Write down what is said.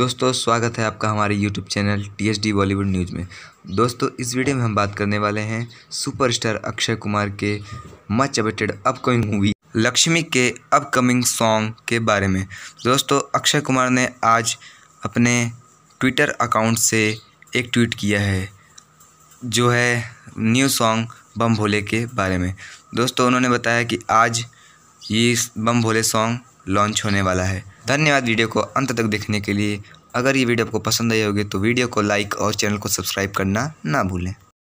दोस्तों स्वागत है आपका हमारे YouTube channel T H D Bollywood news में दोस्तों इस वीडियो में हम बात करने वाले हैं सुपरस्टार अक्षय कुमार के much awaited upcoming movie Laxmi के अपकमिंग सॉन्ग के बारे में दोस्तों अक्षय कुमार ने आज अपने ट्विटर अकाउंट से एक ट्वीट किया है जो है न्यू सॉन्ग बम भोले के बारे में दोस्तों उन्होंने बताया कि आज ये बम भोले सॉन्ग लॉन्च होने वाला है धन्यवाद वीडियो को अंत तक देखने के लिए अगर ये वीडियो आपको पसंद आई होगी तो वीडियो को लाइक और चैनल को सब्सक्राइब करना ना भूलें